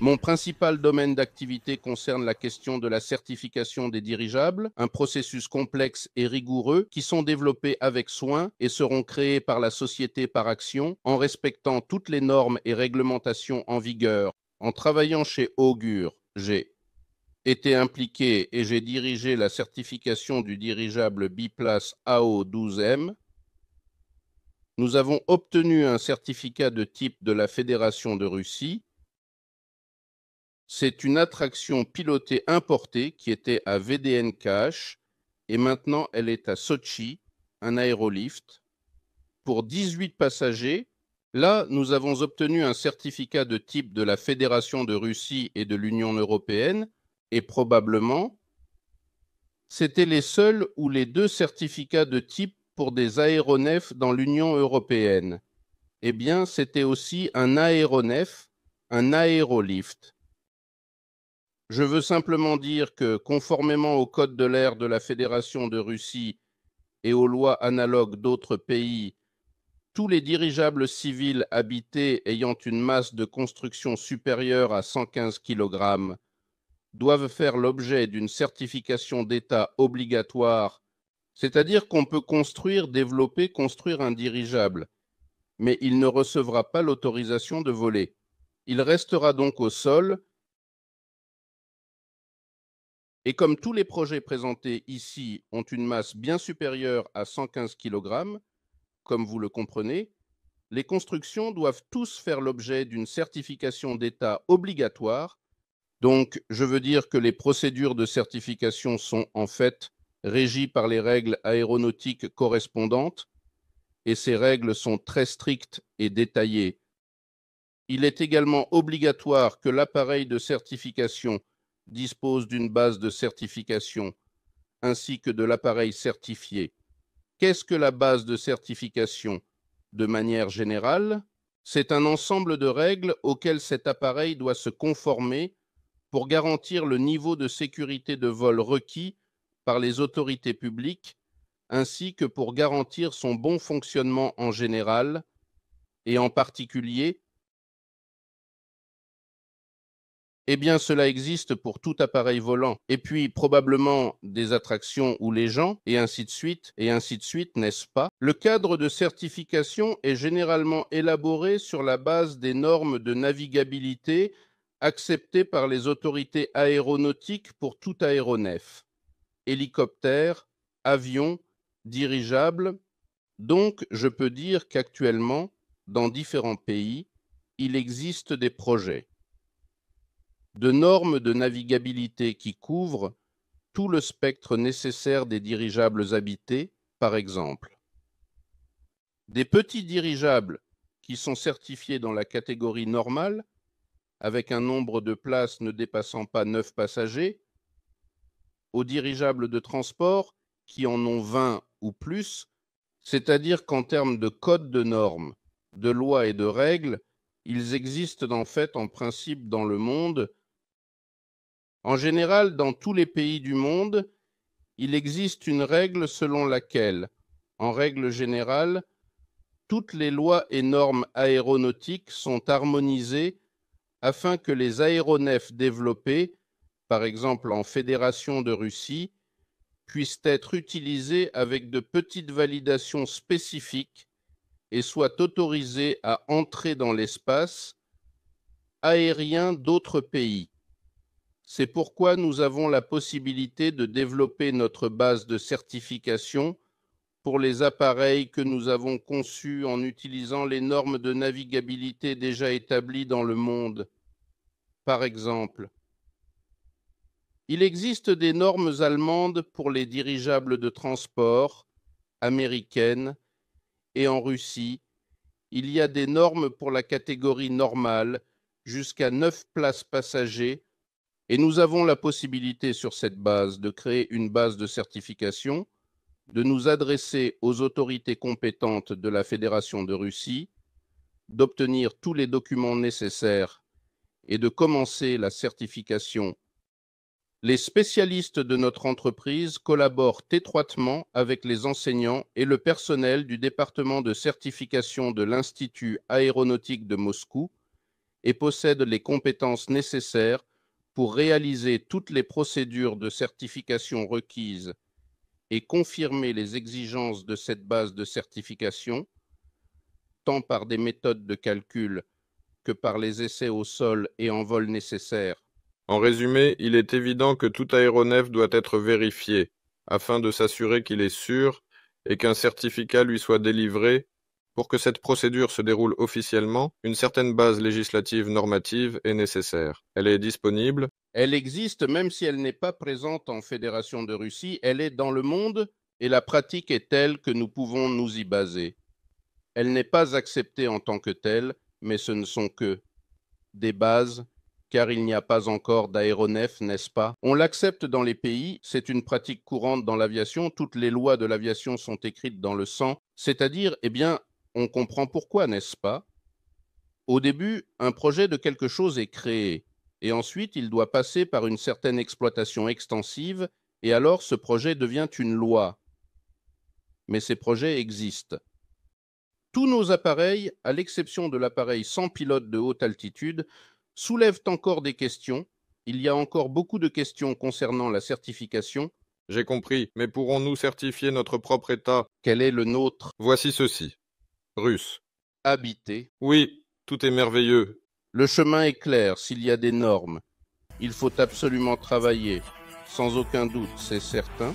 Mon principal domaine d'activité concerne la question de la certification des dirigeables, un processus complexe et rigoureux qui sont développés avec soin et seront créés par la société par action en respectant toutes les normes et réglementations en vigueur. En travaillant chez Augur, j'ai été impliqué et j'ai dirigé la certification du dirigeable biplace AO12M. Nous avons obtenu un certificat de type de la Fédération de Russie c'est une attraction pilotée importée qui était à VDN et maintenant elle est à Sochi, un aérolift, pour 18 passagers. Là, nous avons obtenu un certificat de type de la Fédération de Russie et de l'Union européenne et probablement, c'était les seuls ou les deux certificats de type pour des aéronefs dans l'Union européenne. Eh bien, c'était aussi un aéronef, un aérolift. Je veux simplement dire que, conformément au code de l'air de la Fédération de Russie et aux lois analogues d'autres pays, tous les dirigeables civils habités ayant une masse de construction supérieure à 115 kg doivent faire l'objet d'une certification d'État obligatoire, c'est-à-dire qu'on peut construire, développer, construire un dirigeable, mais il ne recevra pas l'autorisation de voler. Il restera donc au sol et comme tous les projets présentés ici ont une masse bien supérieure à 115 kg, comme vous le comprenez, les constructions doivent tous faire l'objet d'une certification d'état obligatoire. Donc, je veux dire que les procédures de certification sont en fait régies par les règles aéronautiques correspondantes, et ces règles sont très strictes et détaillées. Il est également obligatoire que l'appareil de certification dispose d'une base de certification ainsi que de l'appareil certifié. Qu'est-ce que la base de certification De manière générale, c'est un ensemble de règles auxquelles cet appareil doit se conformer pour garantir le niveau de sécurité de vol requis par les autorités publiques, ainsi que pour garantir son bon fonctionnement en général, et en particulier eh bien, cela existe pour tout appareil volant. Et puis, probablement des attractions ou les gens, et ainsi de suite, et ainsi de suite, n'est-ce pas Le cadre de certification est généralement élaboré sur la base des normes de navigabilité acceptées par les autorités aéronautiques pour tout aéronef, hélicoptère, avion, dirigeable. Donc, je peux dire qu'actuellement, dans différents pays, il existe des projets de normes de navigabilité qui couvrent tout le spectre nécessaire des dirigeables habités, par exemple. Des petits dirigeables qui sont certifiés dans la catégorie normale, avec un nombre de places ne dépassant pas 9 passagers, aux dirigeables de transport qui en ont 20 ou plus, c'est-à-dire qu'en termes de code de normes, de lois et de règles, ils existent en fait en principe dans le monde en général, dans tous les pays du monde, il existe une règle selon laquelle, en règle générale, toutes les lois et normes aéronautiques sont harmonisées afin que les aéronefs développés, par exemple en Fédération de Russie, puissent être utilisés avec de petites validations spécifiques et soient autorisés à entrer dans l'espace aérien d'autres pays. C'est pourquoi nous avons la possibilité de développer notre base de certification pour les appareils que nous avons conçus en utilisant les normes de navigabilité déjà établies dans le monde. Par exemple, il existe des normes allemandes pour les dirigeables de transport, américaines, et en Russie, il y a des normes pour la catégorie normale jusqu'à 9 places passagers et nous avons la possibilité sur cette base de créer une base de certification, de nous adresser aux autorités compétentes de la Fédération de Russie, d'obtenir tous les documents nécessaires et de commencer la certification. Les spécialistes de notre entreprise collaborent étroitement avec les enseignants et le personnel du département de certification de l'Institut aéronautique de Moscou et possèdent les compétences nécessaires pour réaliser toutes les procédures de certification requises et confirmer les exigences de cette base de certification, tant par des méthodes de calcul que par les essais au sol et en vol nécessaires. En résumé, il est évident que tout aéronef doit être vérifié, afin de s'assurer qu'il est sûr et qu'un certificat lui soit délivré pour que cette procédure se déroule officiellement, une certaine base législative normative est nécessaire. Elle est disponible. Elle existe même si elle n'est pas présente en Fédération de Russie, elle est dans le monde et la pratique est telle que nous pouvons nous y baser. Elle n'est pas acceptée en tant que telle, mais ce ne sont que des bases car il n'y a pas encore d'aéronef, n'est-ce pas On l'accepte dans les pays, c'est une pratique courante dans l'aviation, toutes les lois de l'aviation sont écrites dans le sang, c'est-à-dire, eh bien, on comprend pourquoi, n'est-ce pas Au début, un projet de quelque chose est créé, et ensuite il doit passer par une certaine exploitation extensive, et alors ce projet devient une loi. Mais ces projets existent. Tous nos appareils, à l'exception de l'appareil sans pilote de haute altitude, soulèvent encore des questions. Il y a encore beaucoup de questions concernant la certification. J'ai compris, mais pourrons-nous certifier notre propre état Quel est le nôtre Voici ceci. Russe. Habité. Oui, tout est merveilleux. Le chemin est clair s'il y a des normes. Il faut absolument travailler. Sans aucun doute, c'est certain,